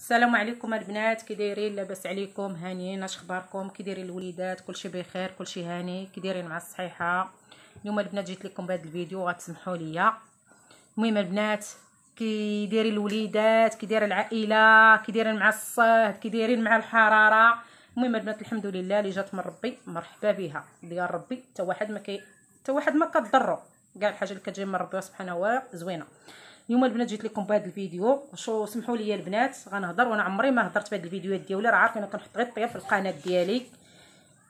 السلام عليكم البنات كي دايرين لاباس عليكم هانيين اش اخباركم كي دايرين الوليدات كلشي بخير كلشي هاني كي دايرين مع الصحيحه اليوم البنات جيت لكم بهذا الفيديو غتسمحوا لي المهم البنات كي دايرين الوليدات كي دايره العائله كي دايرين مع الصهد كي دايرين مع الحراره المهم البنات الحمد لله اللي جات من ربي مرحبا بها ديال ربي حتى واحد ما كي حتى واحد ما كضرو كاع الحاجه اللي كتجي من ربي سبحانه وتعالى زوينه اليوم البنات جيت لكم بهذا الفيديو شو سمحوا لي البنات غنهضر وانا عمري ما هضرت بهذا الفيديوهات ديالي راه عارفين كنحط غير الطياب في القناه ديالي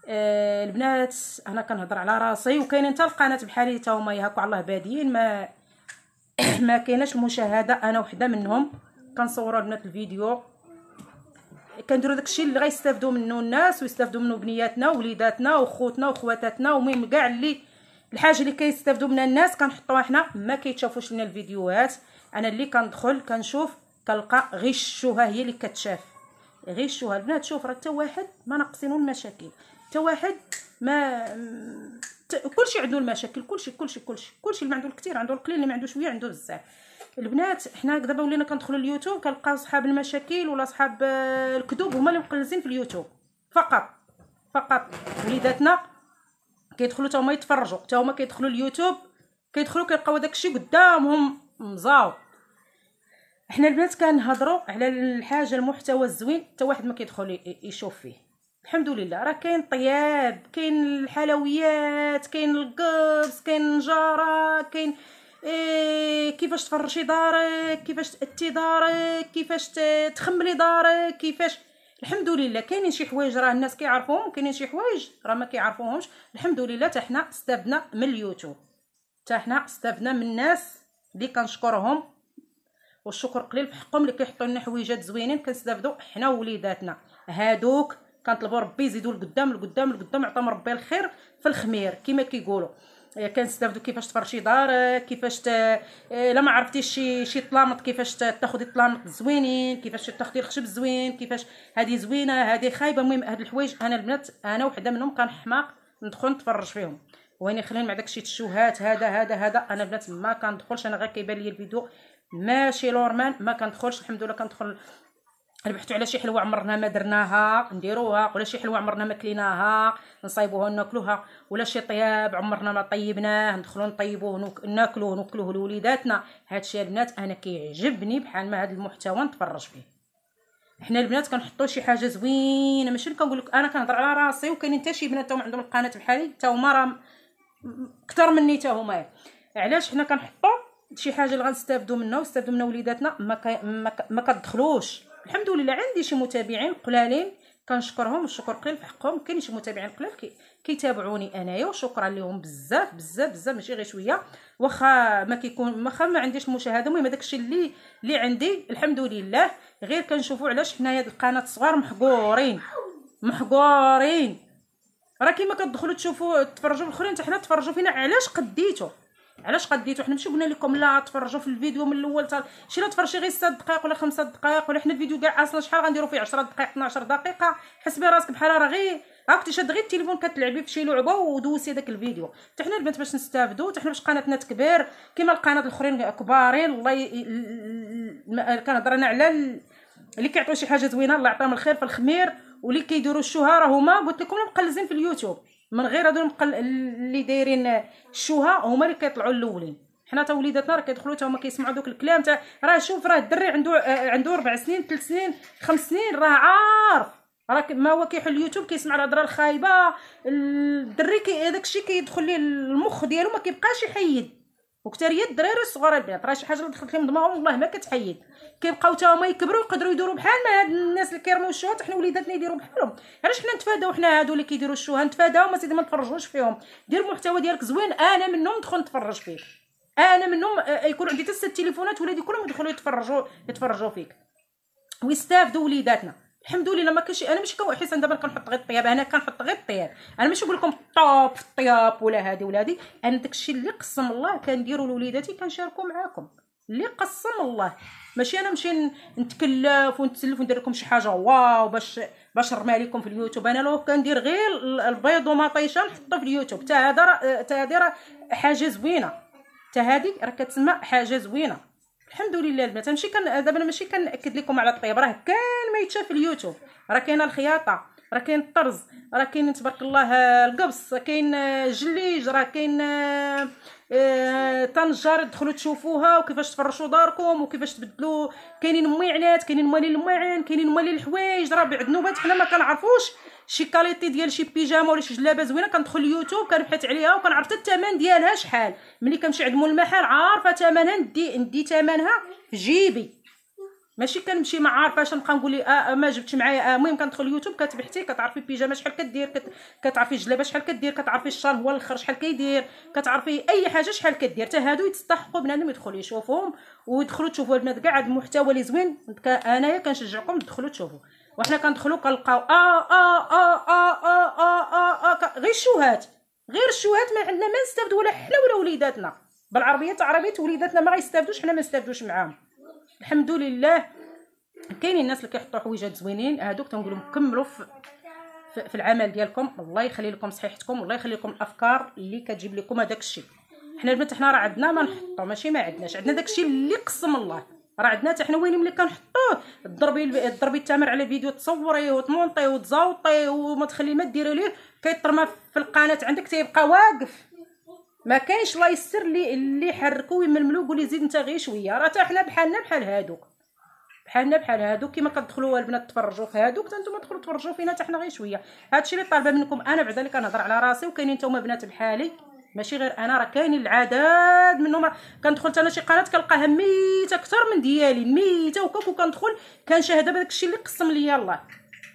آه البنات انا كنهضر على راسي وكاينين حتى القناه بحالي حتى هما هكا الله بادين ما ما كايناش المشاهده انا وحده منهم كنصوروا البنات الفيديو كنديروا داكشي اللي غيستافدوا منه الناس ويستافدوا منه بنياتنا ووليداتنا وخوتنا وخواتاتنا ومهم كاع اللي الحاجه اللي كيستافدوا منها الناس كنحطوها حنا ما كيتشافوش لنا الفيديوهات انا اللي كندخل كنشوف كنلقى غير الشوهه هي اللي كتشاف غير الشوهه البنات شوف راه حتى واحد ما ناقصينو المشاكل حتى واحد ما كلشي عنده المشاكل كلشي كلشي كلشي كلشي اللي ما عنده الكثير عنده القليل اللي ما عنده شويه عنده بزاف البنات حنا دابا ولينا كندخلوا اليوتيوب كنلقاو صحاب المشاكل ولا صحاب الكذوب هما اللي مقلزين في اليوتيوب فقط فقط وليداتنا كيدخلوا حتى هما يتفرجوا حتى هما كيدخلوا اليوتيوب كيدخلوا كيلقاو داكشي قدامهم مزاو حنا البنات كنهضروا على الحاجه المحتوى الزوين حتى واحد ما كيدخل يشوف فيه الحمد لله راه كاين طياب كاين الحلويات كاين القبس كاين النجاره كاين إيه كيفاش تفرشي دارك كيفاش تاتي دارك كيفاش تخملي دارك كيفاش الحمد لله كاينين شي حوايج راه الناس كيعرفوهم كاينين شي حوايج راه ما كيعرفوهمش الحمد لله حتى حنا استفدنا من اليوتيوب حتى حنا استفدنا من الناس اللي كنشكرهم والشكر قليل بحقهم اللي كيحطوا لنا حويجات زوينين كنستافدوا حنا ووليداتنا هادوك كنطلبوا ربي يزيدوا لقدام لقدام لقدام عطاهم ربي الخير في الخمير كما كيقولوا آه، كنستافدوا كيفاش تفرشي دار آه، كيفاش ت... آه، الا ما عرفتيش شي شي طلامط كيفاش تاخدي طلامط زوينين كيفاش تاخدي الخشب زوين كيفاش هذه زوينه هذه خايبه المهم هاد الحوايج انا البنات انا وحده منهم كنحماق ندخل نتفرج فيهم وين خلينا مع داكشي تشوهات هذا هذا هذا انا بنات ما كندخلش انا غير كيبان لي الفيديو ماشي لورمان ما كندخلش الحمد لله كندخل ربحتو على شي حلوه عمرنا ما درناها نديروها ولا شي حلوه عمرنا ما كليناها نصايبوها ناكلوها ولا شي طياب عمرنا ما طيبناه ندخلو نطيبوه ناكلوه ناكلوه لوليداتنا هادشي البنات انا كيعجبني بحال ما هاد المحتوى نتفرج فيه حنا البنات كنحطو شي حاجه زوينه ماشي كنقول لك انا كنهضر على راسي وكاين حتى شي بنات تاهم عندهم القناه بحالي تا هما راه اكثر مني حتى هما علاش حنا كنحطوا شي حاجه اللي غنستافدوا منها واستافدوا منها وليداتنا ما ك... ما, كتدخلوش الحمد لله عندي شي متابعين قلالين كنشكرهم الشكر قليل في حقهم كاين شي متابعين قلال كي كيتابعوني انايا وشكرا لهم بزاف بزاف بزاف ماشي غير شويه واخا ما كيكون واخا ما عنديش مشاهده المهم هذاك الشيء اللي اللي عندي الحمد لله غير كنشوفوا علاش حنايا القناه الصغار محقورين محقورين راه كيما كتدخلوا تشوفوا تفرجوا الاخرين حتى حنا تفرجوا فينا علاش قديتو علاش قديتو حنا ماشي قلنا لكم لا تفرجوا في الفيديو من الاول حتى شي لا تفرجي غير 6 دقائق ولا 5 دقائق ولا حنا الفيديو كاع اصلا شحال غنديروا فيه 10 دقائق 12 دقيقه حسبي راسك بحال راه غير هاكتي شاد غير التليفون كتلعبي في شي لعبه ودوسي داك الفيديو حتى حنا البنات باش نستافدوا حتى حنا باش قناتنا تكبر كيما القنوات الاخرين كبارين الله ي... كنهضر انا على اللي كيعطيو شي حاجه زوينه الله يعطيهم الخير في الخمير واللي كيديروا الشوها هما قلت لكم مقلزين في اليوتيوب من غير هذو المقل اللي دايرين الشوها هما اللي كيطلعوا الاولين حنا تا وليداتنا راه كيدخلوا تا هما كيسمعوا دوك الكلام تا راه شوف راه الدري عنده عنده ربع سنين ثلاث سنين خمس سنين راه عارف راه ما هو كيحل اليوتيوب كيسمع الهضره الخايبه الدري كي هذاك الشيء كيدخل ليه المخ ديالو ما كيبقاش يحيد وكثر هي الدراري الصغار البنات راه شي حاجه دخلت لهم دماغهم والله ما كتحيد كيبقاو تا هما يكبروا يقدروا يديروا بحال ما هاد الناس اللي كيرموا الشوط حنا وليداتنا يديروا بحالهم علاش حنا نتفاداو حنا هادو اللي كيديروا الشوهه نتفاداو ما سيدي ما نتفرجوش فيهم دير المحتوى ديالك زوين انا منهم ندخل نتفرج فيه انا منهم آه، آه، يكون عندي حتى تليفونات ولادي كلهم يدخلوا يتفرجوا يتفرجوا فيك ويستافدوا وليداتنا الحمد لله ما كانش انا ماشي كنحس انا دابا كنحط غير الطياب انا كنحط غير الطياب انا ماشي نقول لكم طوب في الطياب ولا هادي ولا هادي انا داكشي اللي قسم الله كنديرو لوليداتي كنشاركو معاكم اللي قسم الله ماشي انا نمشي نتكلف ونتسلف وندير لكم شي حاجه واو باش باش نرمي عليكم في اليوتيوب انا لو كندير غير البيض ومطيشه نحطو في اليوتيوب حتى هذا حتى هذه حاجه زوينه حتى هذه راه كتسمى حاجه زوينه الحمد لله البنات ماشي كان دابا انا ماشي كناكد لكم على الطيب راه كان ما يتشاف اليوتيوب راه كاينه الخياطه راه كاين الطرز راه كاين تبارك الله آه، القبص كاين آه، جليج راه كاين آه، طنجره دخلوا تشوفوها وكيفاش تفرشوا داركم وكيفاش تبدلوا كاينين ميعنات كاينين موالين المواعين كاينين موالين الحوايج راه بعد نوبات حنا ما كنعرفوش شي كاليتي ديال شي بيجاما ولا شي جلابه زوينه كندخل اليوتيوب كنبحث عليها وكنعرف حتى الثمن ديالها شحال ملي كنمشي عند مول المحل عارفه ثمنها ندي ندي ثمنها في جيبي ماشي كنمشي ما عارفاش نبقى نقول آه،, آه ما جبتش معايا آه، المهم آه كندخل يوتيوب كتبحثي كتعرفي البيجامه شحال كدير كت... كتعرفي الجلابه شحال كدير كتعرفي الشال هو الاخر شحال كيدير كتعرفي اي حاجه شحال كدير حتى هادو يتستحقوا بنادم يدخل يشوفهم ويدخلوا تشوفوا البنات كاع هاد المحتوى اللي زوين انايا كنشجعكم تدخلوا تشوفوا وحنا كندخلوا كنلقاو اه اه اه اه اه اه, آه, آه غير الشوهات غير الشوهات ما عندنا ما نستافدوا ولا حنا ولا وليداتنا بالعربيه تاع عربيه وليداتنا ما غيستافدوش حنا ما نستافدوش معاهم الحمد لله كاينين الناس اللي كيحطوا حويجات زوينين هادوك لهم كملوا في, في العمل ديالكم الله يخلي لكم صحيحتكم والله يخلي لكم الافكار اللي كتجيب لكم هذاك الشيء حنا البنات حنا راه عندنا ما نحطو ماشي ما عندناش عندنا داك الشيء اللي قسم الله راه عندنا حتى حنا وين ملي كنحطوه ضربي ضربي التمر على فيديو تصوريه وتمونطيه وتزاوطيه وما تخلي ما ديري ليه كيطرما في القناه عندك تيبقى واقف ما كاينش الله يستر لي اللي حركو ويململو قولي زيد انت غير شويه راه حتى حنا بحالنا بحال هادوك بحالنا بحال هادوك كما كتدخلوا البنات تفرجوا في هادوك حتى نتوما تدخلوا تفرجوا فينا حتى حنا غير شويه هادشي اللي طالبه منكم انا بعدا اللي كنهضر على راسي وكاينين نتوما بنات بحالي ماشي غير انا راه كاينين العدد منهم كندخل انا شي قناه كنلقاها ميته اكثر من ديالي ميته وكوك وكندخل كنشاهد بداك الشيء اللي قسم ليا الله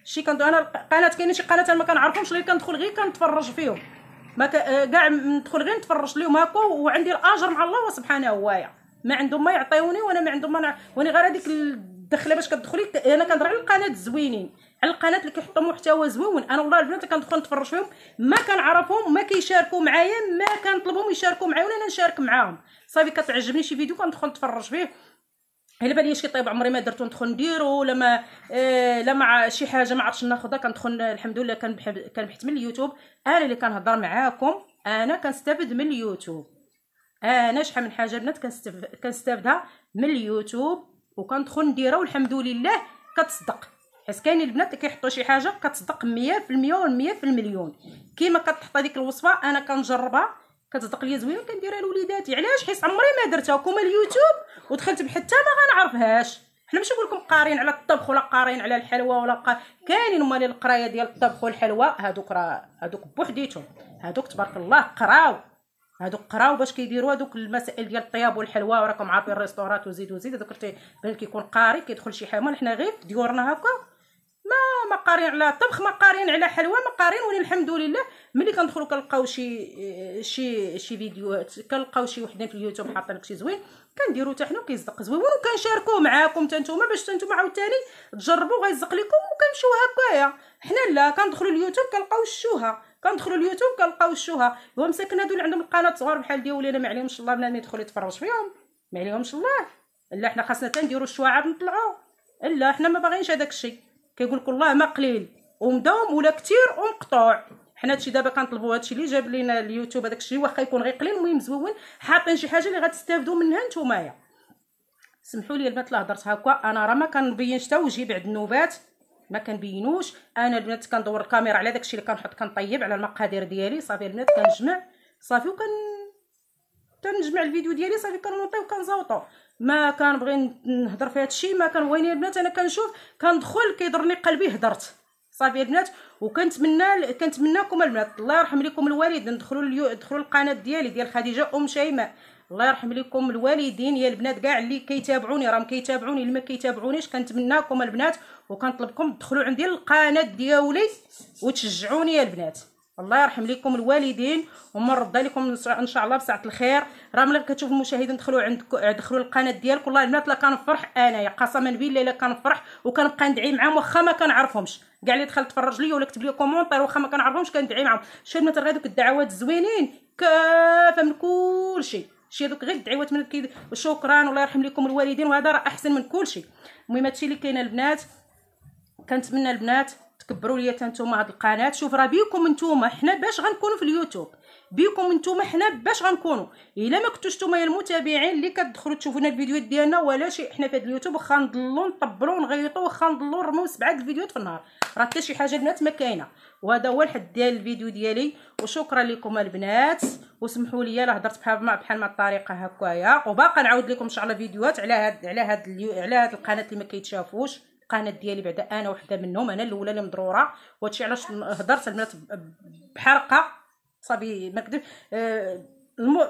شي كندو انا قناه كاينين شي قناه انا ما كنعرفهمش غير كندخل غير كنتفرج فيهم ما كاع آه، ندخل غير نتفرج ليهم هكا وعندي الاجر مع الله سبحانه هوايا ما عندهم ما يعطيوني وانا ما عندهم ما نع... وانا غير هذيك الدخله باش كتدخلي انا كندور على القناه الزوينين على القناه اللي كيحطوا محتوى زوين انا والله البنات كندخل نتفرج فيهم ما كنعرفهم ما كيشاركوا معايا ما كنطلبهم يشاركوا معايا ولا انا نشارك معاهم صافي كتعجبني شي فيديو كندخل نتفرج فيه على بان شي طيب عمري ما درتو ندخل نديرو لا ما آه، لا مع شي حاجه ما عرفتش ناخذها كندخل الحمد لله كان كنبحث من اليوتيوب انا اللي كنهضر معاكم انا كنستافد من اليوتيوب انا شحال من حاجه بنات كنستافدها من اليوتيوب وكندخل نديرها والحمد لله كتصدق حيت كاين البنات كيحطوا شي حاجه كتصدق 100% و100% في المليون كيما كتحط هذيك الوصفه انا كنجربها كتصدق ليا زوينه كنديرها لوليداتي علاش حيت عمري ما درتها وكما اليوتيوب ودخلت بحتى ما غنعرفهاش حنا ماشي نقول لكم قارين على الطبخ ولا قارين على الحلوى ولا كاينين كاينين اللي القرايه ديال الطبخ والحلوى هادوك راه هادوك بوحديتهم هادوك تبارك الله قراو هادوك قراو باش كيديروا هادوك المسائل ديال الطياب والحلوى وراكم عارفين الريستورات وزيد وزيد هذوك بان كيكون قاري كيدخل شي حمام حنا غير في ديورنا هكا مقارين على طبخ مقارين على حلوى مقارين ولي الحمد لله ملي كندخلو كنلقاو شي شي شي فيديوهات كنلقاو شي وحدين في اليوتيوب حاطين لك شي زوين كنديرو حتى حنا كيصدق زوين وكنشاركوه معاكم حتى نتوما باش حتى نتوما عاوتاني تجربوا غيزق لكم وكنمشيو هكايا حنا لا كندخلو اليوتيوب كنلقاو الشوها كندخلوا اليوتيوب كنلقاو الشوها هو مساكن هادو اللي عندهم القناه صغار بحال ديالي انا ما عليهمش الله بنادم يدخل يتفرج فيهم ما عليهمش الله لا حنا خاصنا تنديروا عاد نطلعوا لا حنا ما باغينش هذاك الشيء كيقول لك والله ما قليل ومداوم ولا كثير ومقطوع حنا هادشي دابا كنطلبوا هادشي اللي جاب لينا اليوتيوب هذاك الشيء واخا يكون غير قليل المهم زوين حاطين شي حاجه اللي غتستافدوا منها نتومايا سمحوا لي البنات لا هضرت هكا انا راه ما كنبينش حتى وجهي بعد النوبات ما كنبينوش انا البنات كندور الكاميرا على داكشي اللي كنحط كنطيب على المقادير ديالي صافي البنات كنجمع صافي وكن تنجمع الفيديو ديالي صافي كنوطي وكنزوطو ما كنبغي نهضر في هادشي ما ويني البنات انا كنشوف كندخل كيضرني قلبي هضرت صافي البنات وكنتمنى كنتمناكم البنات الله يرحم لكم الوالدين ندخلوا اليو... دخلوا القناه ديالي ديال خديجه ام شيماء الله يرحم لكم الوالدين يا البنات كاع اللي كيتابعوني راهم كيتابعوني اللي ما كيتابعونيش كنتمناكم البنات وكنطلبكم تدخلوا عندي القناه ديالي وتشجعوني يا البنات الله يرحم ليكم الوالدين ومن رضى لكم ان شاء الله بساعه الخير راه ملي كتشوف المشاهدين دخلوا عند دخلوا القناه ديالك والله البنات لا كنفرح انايا قسما بالله الا كنفرح وكنبقى ندعي معاهم واخا ما كنعرفهمش كاع اللي دخل تفرج ليا ولا كتب لي كومونتير واخا ما كنعرفهمش كندعي معاهم شي البنات راه دوك الدعوات زوينين كافه من كلشي شي دوك غير الدعوات من كي شكرا والله يرحم ليكم الوالدين وهذا راه احسن من كلشي المهم هادشي اللي كاين البنات كنتمنى البنات تكبروا ليا نتوما هاد القناه شوف راه بيكم نتوما حنا باش غنكونوا في اليوتيوب بيكم نتوما حنا باش غنكونوا الا ما كنتوش نتوما يا المتابعين اللي كتدخلوا تشوفونا الفيديوهات ديالنا ولا شي حنا في هاد اليوتيوب واخا نضلوا نطبروا ونغيطوا واخا نضلوا نرموا سبعه الفيديوهات في النهار راه حتى شي حاجه البنات ما كاينه وهذا هو الحد ديال الفيديو ديالي وشكرا لكم البنات وسمحوا لي الا هضرت بحال ما بحال ما الطريقه هكايا وباقا نعاود لكم ان شاء الله فيديوهات على هاد على هاد على هاد القناه اللي ما كيتشافوش القناه ديالي بعدا انا وحده منهم انا الاولى اللي مضروره وهادشي علاش هضرت البنات بحرقه صافي ما كذب آه،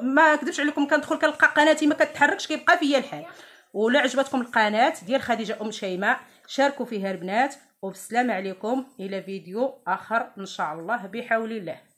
ما كذبش عليكم كندخل كنلقى قناتي ما كتحركش كيبقى فيا الحال ولا عجبتكم القناه ديال خديجه ام شيماء شاركوا فيها البنات وبالسلامه عليكم الى فيديو اخر ان شاء الله بحول الله